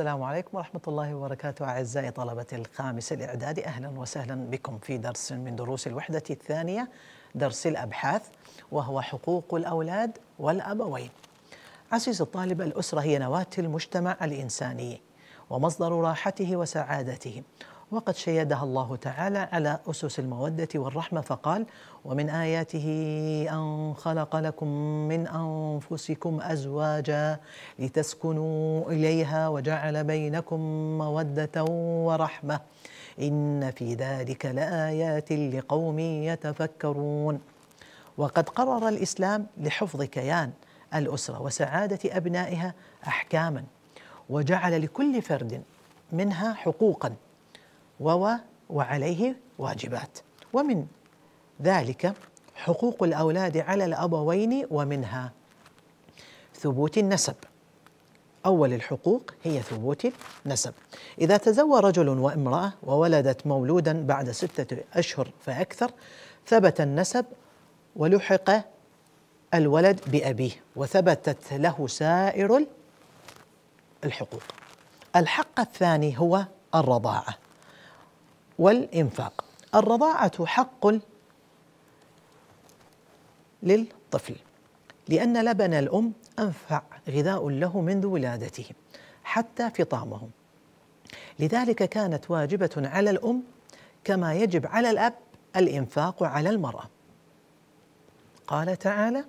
السلام عليكم ورحمة الله وبركاته أعزائي طلبة الخامس الإعدادي أهلا وسهلا بكم في درس من دروس الوحدة الثانية درس الأبحاث وهو حقوق الأولاد والأبوين عزيزي الطالب الأسرة هي نواة المجتمع الإنساني ومصدر راحته وسعادته وقد شيدها الله تعالى على أسس المودة والرحمة فقال ومن آياته أن خلق لكم من أنفسكم أزواجا لتسكنوا إليها وجعل بينكم مودة ورحمة إن في ذلك لآيات لقوم يتفكرون وقد قرر الإسلام لحفظ كيان الأسرة وسعادة أبنائها أحكاما وجعل لكل فرد منها حقوقا وو وعليه واجبات ومن ذلك حقوق الأولاد على الأبوين ومنها ثبوت النسب أول الحقوق هي ثبوت النسب إذا تزوى رجل وامرأة وولدت مولودا بعد ستة أشهر فأكثر ثبت النسب ولحق الولد بأبيه وثبتت له سائر الحقوق الحق الثاني هو الرضاعه والإنفاق الرضاعة حق للطفل لأن لبن الأم أنفع غذاء له منذ ولادته حتى فطامه لذلك كانت واجبة على الأم كما يجب على الأب الإنفاق على المرأة قال تعالى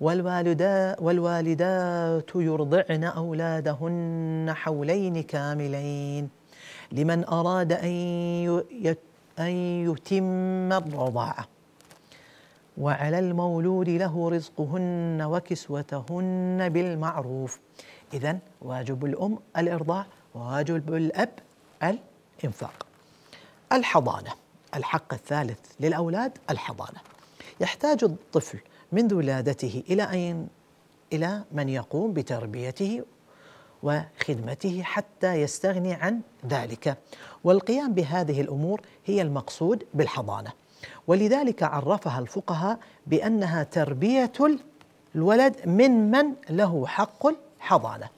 والوالدا والوالدات يرضعن أولادهن حولين كاملين لمن أراد أن يتم الرضاعة وعلى المولود له رزقهن وكسوتهن بالمعروف إذا واجب الأم الإرضاع وواجب الأب الإنفاق الحضانة الحق الثالث للأولاد الحضانة يحتاج الطفل منذ ولادته إلى أن إلى من يقوم بتربيته وخدمته حتى يستغني عن ذلك والقيام بهذه الامور هي المقصود بالحضانه ولذلك عرفها الفقهاء بانها تربيه الولد من من له حق الحضانه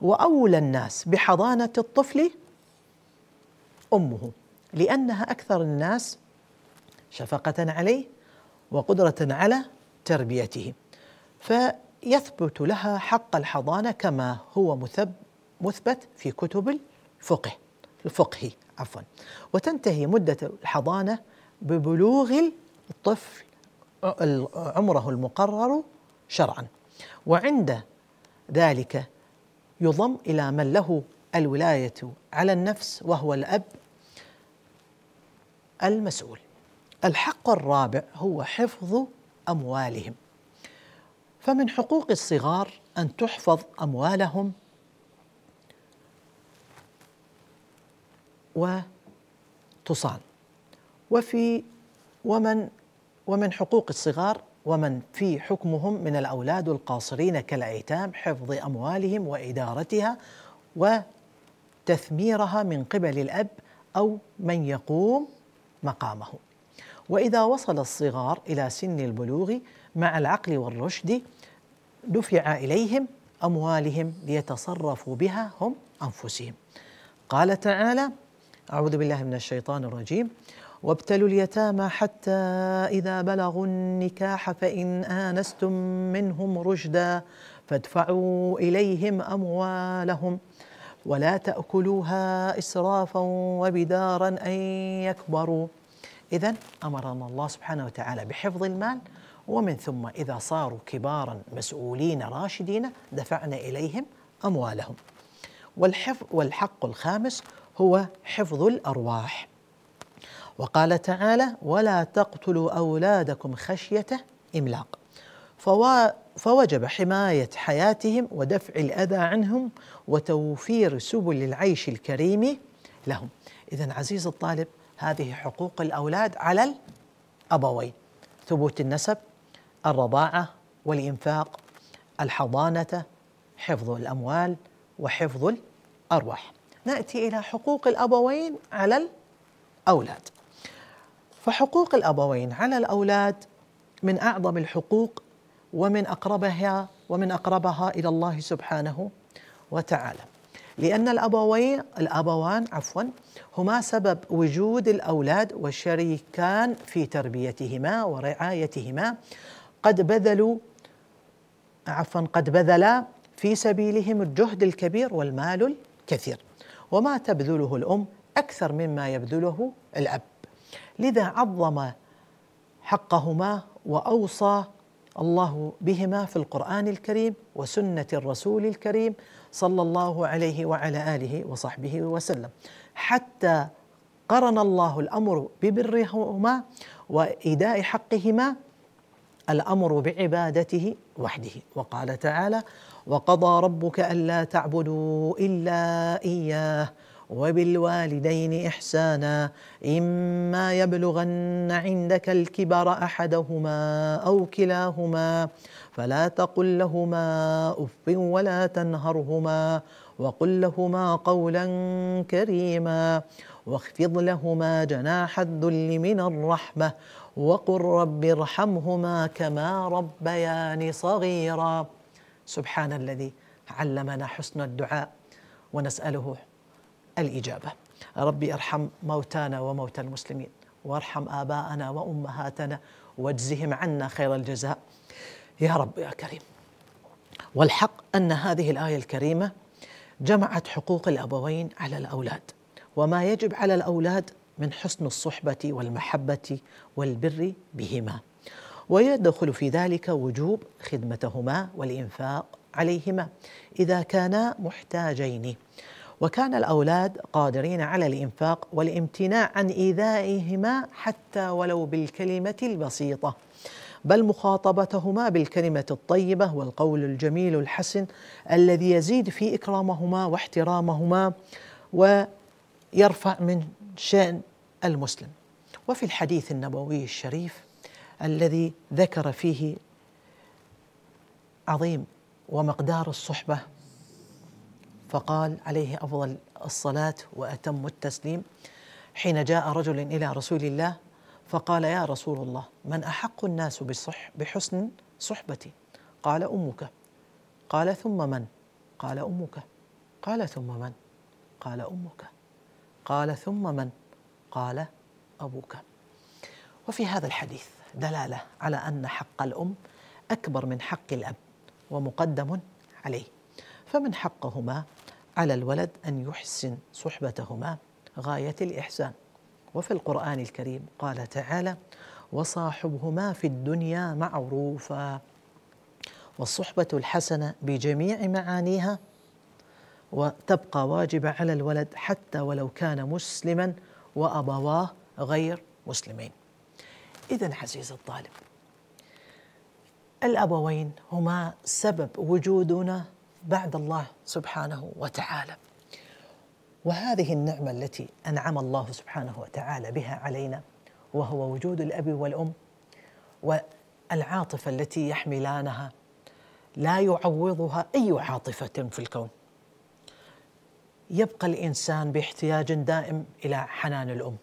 واولى الناس بحضانه الطفل امه لانها اكثر الناس شفقه عليه وقدره على تربيته ف يثبت لها حق الحضانة كما هو مثبت في كتب الفقه الفقهي عفوا وتنتهي مدة الحضانة ببلوغ الطفل عمره المقرر شرعا وعند ذلك يضم إلى من له الولاية على النفس وهو الأب المسؤول الحق الرابع هو حفظ أموالهم فمن حقوق الصغار أن تحفظ أموالهم وتصان وفي ومن ومن حقوق الصغار ومن في حكمهم من الأولاد القاصرين كالأيتام حفظ أموالهم وإدارتها وتثميرها من قبل الأب أو من يقوم مقامه وإذا وصل الصغار إلى سن البلوغ مع العقل والرشد دفع إليهم أموالهم ليتصرفوا بها هم أنفسهم قال تعالى أعوذ بالله من الشيطان الرجيم وابتلوا اليتامى حتى إذا بلغوا النكاح فإن آنستم منهم رشدا فادفعوا إليهم أموالهم ولا تأكلوها إسرافا وبدارا أن يكبروا إذا أمرنا الله سبحانه وتعالى بحفظ المال ومن ثم إذا صاروا كبارا مسؤولين راشدين دفعنا إليهم أموالهم والحفظ والحق الخامس هو حفظ الأرواح وقال تعالى ولا تقتلوا أولادكم خشية إملاق فو فوجب حماية حياتهم ودفع الأذى عنهم وتوفير سبل العيش الكريم لهم إذا عزيز الطالب هذه حقوق الأولاد على الأبوين ثبوت النسب الرضاعة والإنفاق الحضانة حفظ الأموال وحفظ الأرواح نأتي إلى حقوق الأبوين على الأولاد فحقوق الأبوين على الأولاد من أعظم الحقوق ومن أقربها ومن أقربها إلى الله سبحانه وتعالى لأن الأبوين الأبوان عفوا هما سبب وجود الأولاد وشريكان في تربيتهما ورعايتهما قد بذلوا عفوا قد بذلا في سبيلهم الجهد الكبير والمال الكثير وما تبذله الأم أكثر مما يبذله الأب لذا عظم حقهما وأوصى الله بهما في القرآن الكريم وسنة الرسول الكريم صلى الله عليه وعلى آله وصحبه وسلم حتى قرن الله الأمر ببرهما وإيداء حقهما الامر بعبادته وحده وقال تعالى وقضى ربك الا تعبدوا الا اياه وبالوالدين احسانا اما يبلغن عندك الكبر احدهما او كلاهما فلا تقل لهما اف ولا تنهرهما وقل لهما قولا كريما واخفض لهما جناح الذل من الرحمه وقل رب ارحمهما كما ربياني صغيرا سبحان الذي علمنا حسن الدعاء ونسأله الإجابة ربي ارحم موتانا وموتى المسلمين وارحم آباءنا وأمهاتنا واجزهم عنا خير الجزاء يا رب يا كريم والحق أن هذه الآية الكريمة جمعت حقوق الأبوين على الأولاد وما يجب على الأولاد من حسن الصحبة والمحبة والبر بهما ويدخل في ذلك وجوب خدمتهما والإنفاق عليهما إذا كانا محتاجين وكان الأولاد قادرين على الإنفاق والامتناع عن إيذائهما حتى ولو بالكلمة البسيطة بل مخاطبتهما بالكلمة الطيبة والقول الجميل الحسن الذي يزيد في إكرامهما واحترامهما ويرفع من شأن المسلم وفي الحديث النبوي الشريف الذي ذكر فيه عظيم ومقدار الصحبه فقال عليه افضل الصلاه واتم التسليم حين جاء رجل الى رسول الله فقال يا رسول الله من احق الناس بصح بحسن صحبتي قال امك قال ثم من قال امك قال ثم من قال امك قال ثم من قال أبوك وفي هذا الحديث دلالة على أن حق الأم أكبر من حق الأب ومقدم عليه فمن حقهما على الولد أن يحسن صحبتهما غاية الإحسان وفي القرآن الكريم قال تعالى وصاحبهما في الدنيا معروفا والصحبة الحسنة بجميع معانيها وتبقى واجبة على الولد حتى ولو كان مسلما وأبواه غير مسلمين إذا عزيز الطالب الأبوين هما سبب وجودنا بعد الله سبحانه وتعالى وهذه النعمة التي أنعم الله سبحانه وتعالى بها علينا وهو وجود الأب والأم والعاطفة التي يحملانها لا يعوضها أي عاطفة في الكون يبقى الانسان باحتياج دائم الى حنان الام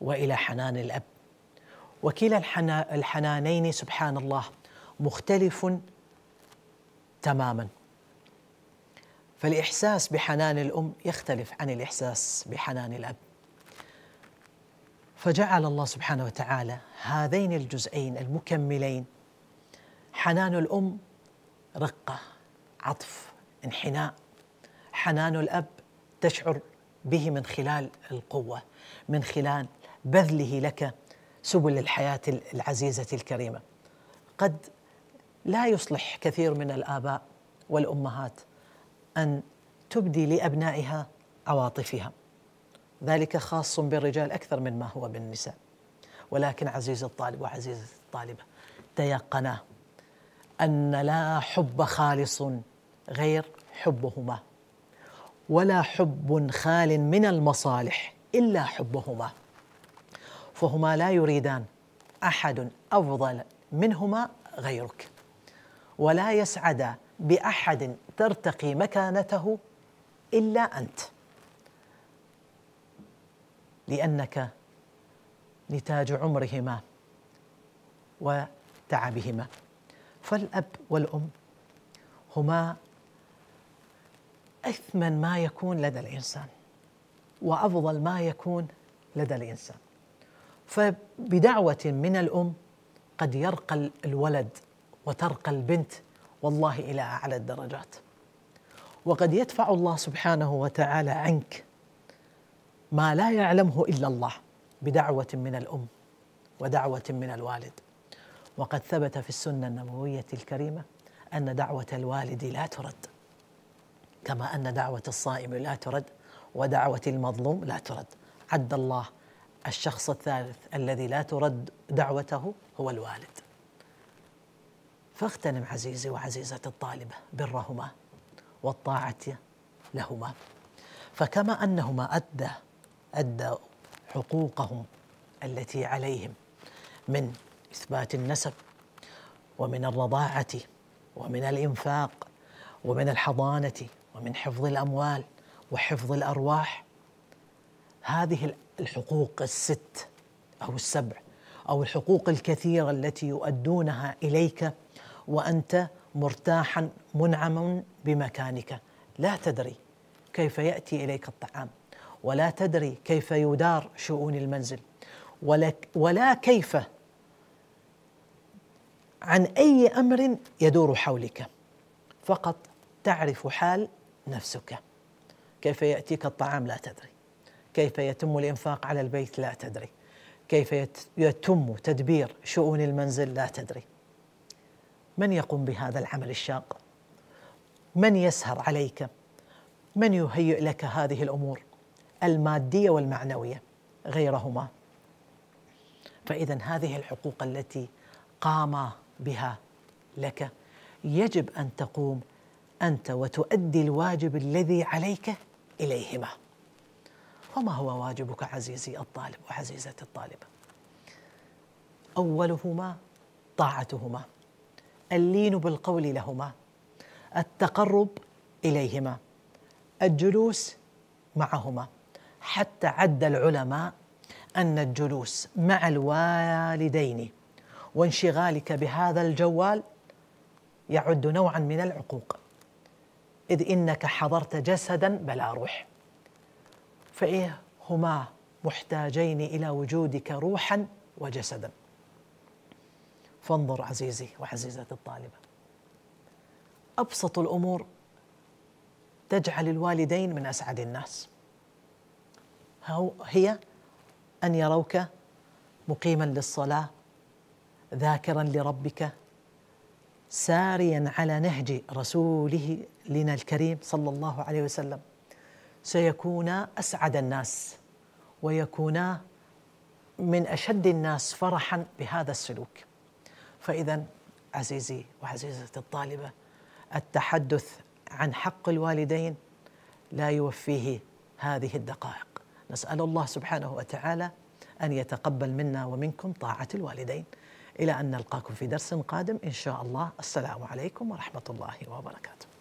والى حنان الاب وكلا الحنانين سبحان الله مختلف تماما فالاحساس بحنان الام يختلف عن الاحساس بحنان الاب فجعل الله سبحانه وتعالى هذين الجزئين المكملين حنان الام رقه عطف انحناء حنان الاب تشعر به من خلال القوه من خلال بذله لك سبل الحياه العزيزه الكريمه قد لا يصلح كثير من الاباء والامهات ان تبدي لابنائها عواطفها ذلك خاص بالرجال اكثر من ما هو بالنساء ولكن عزيز الطالب وعزيزه الطالبه تيقنا ان لا حب خالص غير حبهما ولا حب خال من المصالح الا حبهما فهما لا يريدان احد افضل منهما غيرك ولا يسعدا باحد ترتقي مكانته الا انت لانك نتاج عمرهما وتعبهما فالاب والام هما أثمن ما يكون لدى الإنسان وأفضل ما يكون لدى الإنسان فبدعوة من الأم قد يرقى الولد وترقى البنت والله إلى أعلى الدرجات وقد يدفع الله سبحانه وتعالى عنك ما لا يعلمه إلا الله بدعوة من الأم ودعوة من الوالد وقد ثبت في السنة النبوية الكريمة أن دعوة الوالد لا ترد كما أن دعوة الصائم لا ترد ودعوة المظلوم لا ترد عد الله الشخص الثالث الذي لا ترد دعوته هو الوالد فاغتنم عزيزي وعزيزتي الطالبة برهما والطاعة لهما فكما أنهما أدى أدى حقوقهم التي عليهم من إثبات النسب ومن الرضاعة ومن الإنفاق ومن الحضانة ومن حفظ الاموال وحفظ الارواح هذه الحقوق الست او السبع او الحقوق الكثيره التي يؤدونها اليك وانت مرتاحا منعما بمكانك لا تدري كيف ياتي اليك الطعام ولا تدري كيف يدار شؤون المنزل ولا, ولا كيف عن اي امر يدور حولك فقط تعرف حال نفسك كيف يأتيك الطعام لا تدري كيف يتم الإنفاق على البيت لا تدري كيف يتم تدبير شؤون المنزل لا تدري من يقوم بهذا العمل الشاق من يسهر عليك من يهيئ لك هذه الامور الماديه والمعنويه غيرهما فاذا هذه الحقوق التي قام بها لك يجب ان تقوم أنت وتؤدي الواجب الذي عليك إليهما وما هو واجبك عزيزي الطالب وعزيزتي الطالبة أولهما طاعتهما اللين بالقول لهما التقرب إليهما الجلوس معهما حتى عد العلماء أن الجلوس مع الوالدين وانشغالك بهذا الجوال يعد نوعا من العقوق إذ إنك حضرت جسدا بلا روح فإيه هما محتاجين إلى وجودك روحا وجسدا فانظر عزيزي وعزيزتي الطالبة أبسط الأمور تجعل الوالدين من أسعد الناس هي أن يروك مقيما للصلاة ذاكرا لربك ساريا على نهج رسوله لنا الكريم صلى الله عليه وسلم سيكون اسعد الناس ويكون من اشد الناس فرحا بهذا السلوك فاذا عزيزي وعزيزتي الطالبه التحدث عن حق الوالدين لا يوفيه هذه الدقائق نسال الله سبحانه وتعالى ان يتقبل منا ومنكم طاعه الوالدين إلى أن نلقاكم في درس قادم إن شاء الله السلام عليكم ورحمة الله وبركاته